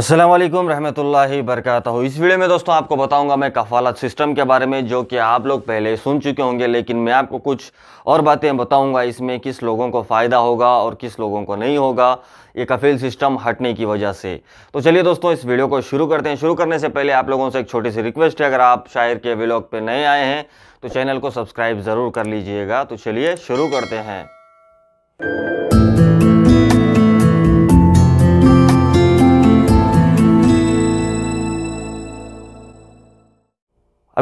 असलम रहमतुल्लाहि वरकत इस वीडियो में दोस्तों आपको बताऊंगा मैं कफालत सिस्टम के बारे में जो कि आप लोग पहले सुन चुके होंगे लेकिन मैं आपको कुछ और बातें बताऊंगा इसमें किस लोगों को फ़ायदा होगा और किस लोगों को नहीं होगा ये कफील सिस्टम हटने की वजह से तो चलिए दोस्तों इस वीडियो को शुरू करते हैं शुरू करने से पहले आप लोगों से एक छोटी सी रिक्वेस्ट है अगर आप शायर के व्लॉग पर नए आए हैं तो चैनल को सब्सक्राइब ज़रूर कर लीजिएगा तो चलिए शुरू करते हैं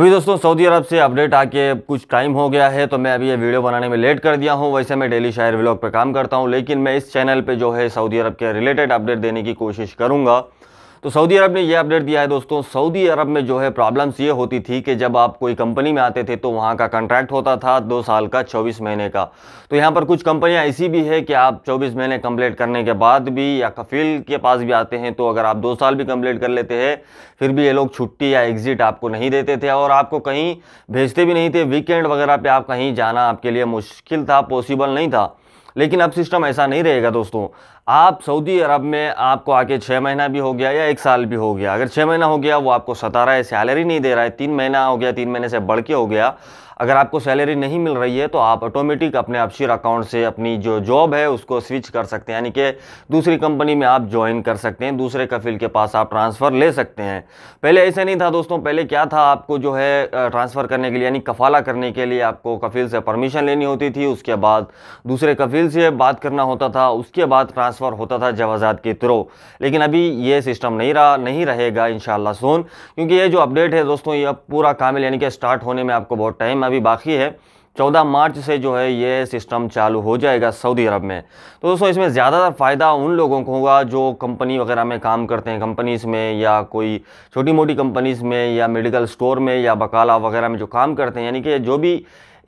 अभी दोस्तों सऊदी अरब से अपडेट आके कुछ टाइम हो गया है तो मैं अभी ये वीडियो बनाने में लेट कर दिया हूँ वैसे मैं डेली शायर व्लॉग पर काम करता हूँ लेकिन मैं इस चैनल पर जो है सऊदी अरब के रिलेटेड अपडेट देने की कोशिश करूँगा तो सऊदी अरब ने यह अपडेट दिया है दोस्तों सऊदी अरब में जो है प्रॉब्लम्स ये होती थी कि जब आप कोई कंपनी में आते थे तो वहाँ का कॉन्ट्रैक्ट होता था दो साल का चौबीस महीने का तो यहाँ पर कुछ कंपनियाँ ऐसी भी है कि आप चौबीस महीने कम्प्लीट करने के बाद भी या कफील के पास भी आते हैं तो अगर आप दो साल भी कम्प्लीट कर लेते हैं फिर भी ये लोग छुट्टी या एग्ज़िट आपको नहीं देते थे और आपको कहीं भेजते भी नहीं थे वीकेंड वगैरह पर आप कहीं जाना आपके लिए मुश्किल था पॉसिबल नहीं था लेकिन अब सिस्टम ऐसा नहीं रहेगा दोस्तों आप सऊदी अरब में आपको आके छः महीना भी हो गया या एक साल भी हो गया अगर छः महीना हो गया वो आपको सता रहा है सैलरी नहीं दे रहा है तीन महीना हो गया तीन महीने से बढ़ के हो गया अगर आपको सैलरी नहीं मिल रही है तो आप ऑटोमेटिक अपने अपशीर अकाउंट से अपनी जो जॉब है उसको स्विच कर सकते हैं यानी कि दूसरी कंपनी में आप ज्वाइन कर सकते हैं दूसरे कफिल के पास आप ट्रांसफ़र ले सकते हैं पहले ऐसा नहीं था दोस्तों पहले क्या था आपको जो है ट्रांसफ़र करने के लिए यानी कफाला करने के लिए आपको कफिल से परमिशन लेनी होती थी उसके बाद दूसरे कफिल से बात करना होता था उसके बाद ट्रांसफ़र होता था जवाजात के थ्रू लेकिन अभी ये सिस्टम नहीं रहा नहीं रहेगा इन सोन क्योंकि ये जो अपडेट है दोस्तों ये पूरा कामिल यानी कि स्टार्ट होने में आपको बहुत टाइम भी बाकी है 14 मार्च से जो है ये सिस्टम चालू हो जाएगा सऊदी अरब में तो दोस्तों इसमें ज़्यादातर फ़ायदा उन लोगों को होगा जो कंपनी वगैरह में काम करते हैं कंपनीज़ में या कोई छोटी मोटी कंपनीज़ में या मेडिकल स्टोर में या बकाला वगैरह में जो काम करते हैं यानी कि जो भी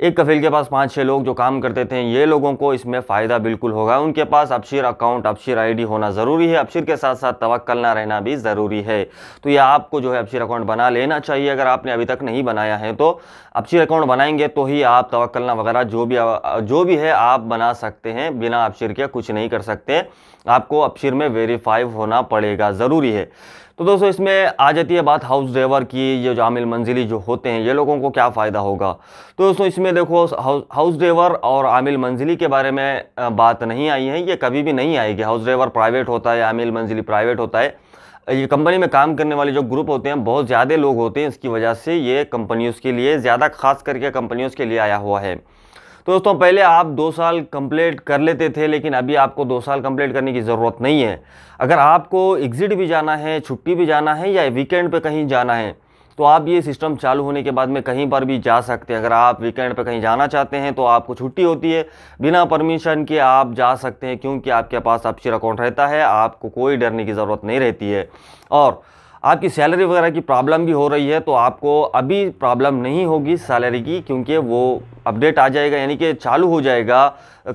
एक कफिल के पास पाँच छः लोग जो काम करते थे ये लोगों को इसमें फ़ायदा बिल्कुल होगा उनके पास अपशीर अकाउंट अपशीर आईडी होना ज़रूरी है अपशीर के साथ साथ तवक्ल ना रहना भी ज़रूरी है तो ये आपको जो है अपशीर अकाउंट बना लेना चाहिए अगर आपने अभी तक नहीं बनाया है तो अपशीर अकाउंट बनाएंगे तो ही आप तवक्लना वगैरह जो भी जो भी है आप बना सकते हैं बिना अपशीर के कुछ नहीं कर सकते आपको अपशीर में वेरीफाइव होना पड़ेगा ज़रूरी है तो दोस्तों इसमें आ जाती है बात हाउस ड्राइवर की ये जो आमिल मंजिली जो होते हैं ये लोगों को क्या फ़ायदा होगा तो दोस्तों इसमें देखो हाउस ड्राइवर और आमिल मंजिली के बारे में बात नहीं आई है ये कभी भी नहीं आएगी हाउस ड्राइवर प्राइवेट होता है आमिल मंजिली प्राइवेट होता है ये कंपनी में काम करने वाले जो ग्रुप होते हैं बहुत ज़्यादा लोग होते हैं इसकी वजह से ये कंपनी के लिए ज़्यादा खास करके कंपनी के लिए आया हुआ है तो दोस्तों पहले आप दो साल कंप्लीट कर लेते थे लेकिन अभी आपको दो साल कंप्लीट करने की ज़रूरत नहीं है अगर आपको एग्ज़िट भी जाना है छुट्टी भी जाना है या वीकेंड पर कहीं जाना है तो आप ये सिस्टम चालू होने के बाद में कहीं पर भी जा सकते हैं अगर आप वीकेंड पर कहीं जाना चाहते हैं तो आपको छुट्टी होती है बिना परमिशन के आप जा सकते हैं क्योंकि आपके पास अपशियर अकाउंट रहता है आपको कोई डरने की ज़रूरत नहीं रहती है और आपकी सैलरी वगैरह की प्रॉब्लम भी हो रही है तो आपको अभी प्रॉब्लम नहीं होगी सैलरी की क्योंकि वो अपडेट आ जाएगा यानी कि चालू हो जाएगा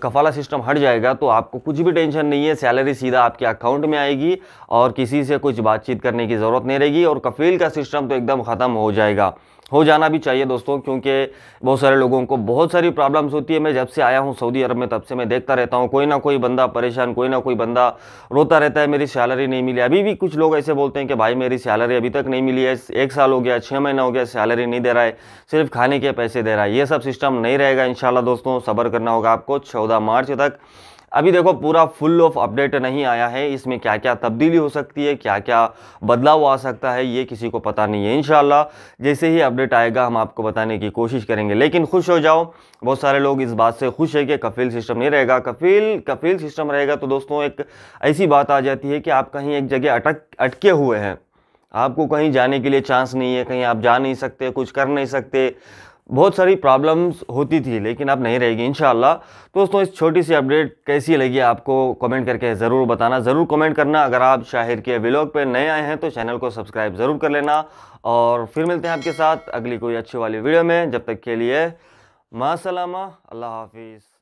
कफाला सिस्टम हट जाएगा तो आपको कुछ भी टेंशन नहीं है सैलरी सीधा आपके अकाउंट में आएगी और किसी से कुछ बातचीत करने की ज़रूरत नहीं रहेगी और कफील का सिस्टम तो एकदम ख़त्म हो जाएगा हो जाना भी चाहिए दोस्तों क्योंकि बहुत सारे लोगों को बहुत सारी प्रॉब्लम्स होती है मैं जब से आया हूँ सऊदी अरब में तब से मैं देखता रहता हूँ कोई ना कोई बंदा परेशान कोई ना कोई बंदा रोता रहता है मेरी सैलरी नहीं मिली अभी भी कुछ लोग ऐसे बोलते हैं कि भाई मेरी सैलरी अभी तक नहीं मिली है एक साल हो गया छः महीना हो गया सैलरी नहीं दे रहा है सिर्फ खाने के पैसे दे रहा है ये सब सिस्टम नहीं रहेगा इन दोस्तों सब्र करना होगा आपको चौदह मार्च तक अभी देखो पूरा फुल ऑफ अपडेट नहीं आया है इसमें क्या क्या तब्दीली हो सकती है क्या क्या बदलाव आ सकता है ये किसी को पता नहीं है इन जैसे ही अपडेट आएगा हम आपको बताने की कोशिश करेंगे लेकिन खुश हो जाओ बहुत सारे लोग इस बात से खुश है कि कफील सिस्टम नहीं रहेगा कफील कफील सिस्टम रहेगा तो दोस्तों एक ऐसी बात आ जाती है कि आप कहीं एक जगह अटक अटके हुए हैं आपको कहीं जाने के लिए चांस नहीं है कहीं आप जा नहीं सकते कुछ कर नहीं सकते बहुत सारी प्रॉब्लम्स होती थी लेकिन अब नहीं रहेगी इन दोस्तों इस छोटी सी अपडेट कैसी लगी आपको कमेंट करके ज़रूर बताना ज़रूर कमेंट करना अगर आप शाहिर के व्लॉग पर नए आए हैं तो चैनल को सब्सक्राइब ज़रूर कर लेना और फिर मिलते हैं आपके साथ अगली कोई अच्छी वाली वीडियो में जब तक के लिए माँ सलामा अल्लाह हाफिज़